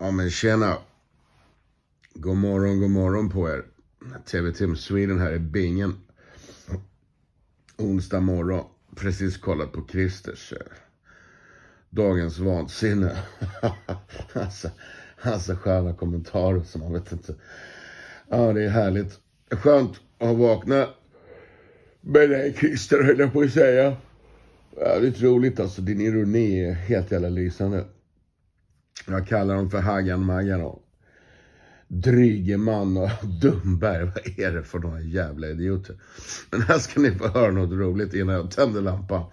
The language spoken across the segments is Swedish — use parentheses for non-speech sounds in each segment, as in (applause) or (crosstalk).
Ja men tjena. God morgon, god morgon på er. TV-team Sweden här i bingen. Onsdag morgon. Precis kollat på Christers. Eh, dagens vansinne. alltså, (laughs) alltså sköna kommentarer som man vet inte. Ja, det är härligt. Skönt att vakna med dig Christer höll jag på att säga. Ja, det är roligt alltså. Din ironi är helt jävla lysande. Jag kallar dem för Hagan Maganon. Drygeman och (laughs) Dumberg. Vad är det för några jävla idioter? Men här ska ni få höra något roligt innan jag tänder lampan.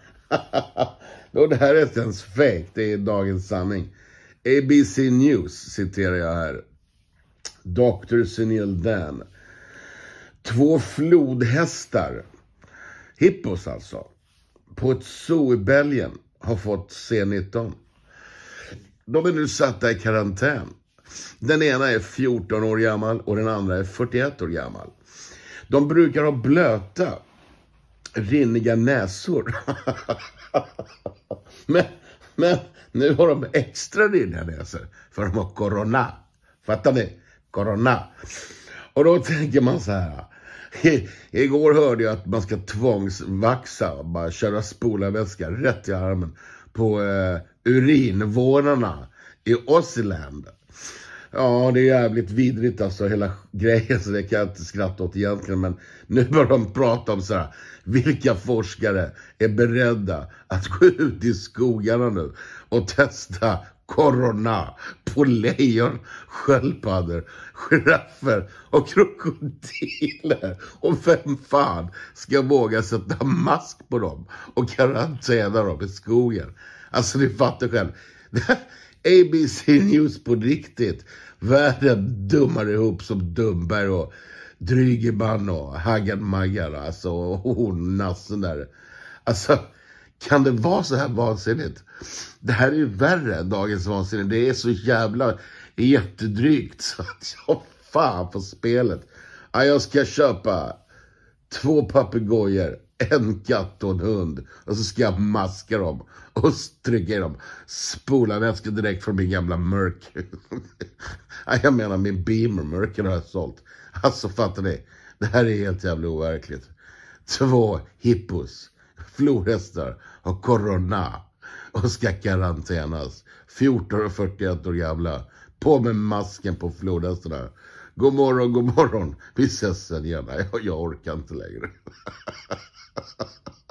(laughs) och det här är inte ens fejk. det är dagens sanning. ABC News citerar jag här. Dr. Sunil Dan. Två flodhästar, hippos alltså, på ett zoo i Belgien har fått C19. De är nu satta i karantän. Den ena är 14 år gammal och den andra är 41 år gammal. De brukar ha blöta, rinniga näsor. (laughs) men, men nu har de extra rinniga näsor, för de har corona. Fattar ni? Corona. Och då tänker man så här. igår hörde jag att man ska tvångsvaxa, bara köra spolarvätska rätt i armen på eh, urinvånarna i Ossiland. Ja, det är jävligt vidrigt alltså hela (laughs) grejen så det kan jag inte skratta åt egentligen. Men nu börjar de prata om så här, vilka forskare är beredda att gå ut i skogarna nu och testa korona på lejon, sköldpaddor, giraffer och krokodiler. Och vem fan ska våga sätta mask på dem och karantäna dem i skogen? Alltså, ni fattar själv. ABC (laughs) News på riktigt. Världen dummar ihop som Dumberg och Drygeman och Haggan Maggan. Alltså, och hon, nassen där. Alltså, kan det vara så här vansinnigt? Det här är ju värre än dagens vansinne. Det är så jävla jättedrygt (laughs) så att jag fan på spelet. jag ska köpa två papegojor, en katt och en hund. Och så ska jag maska dem och trycka i dem. Spola väskan direkt från min gamla mörk. (laughs) jag menar min beamer, mörken har jag sålt. Alltså fattar ni? Det här är helt jävla overkligt. Två hippos flodhästar har corona och ska karantänas. 14 och 41 år gamla. På med masken på flodhästarna. God morgon, god morgon. Vi ses sen igen. Jag, jag orkar inte längre. (laughs)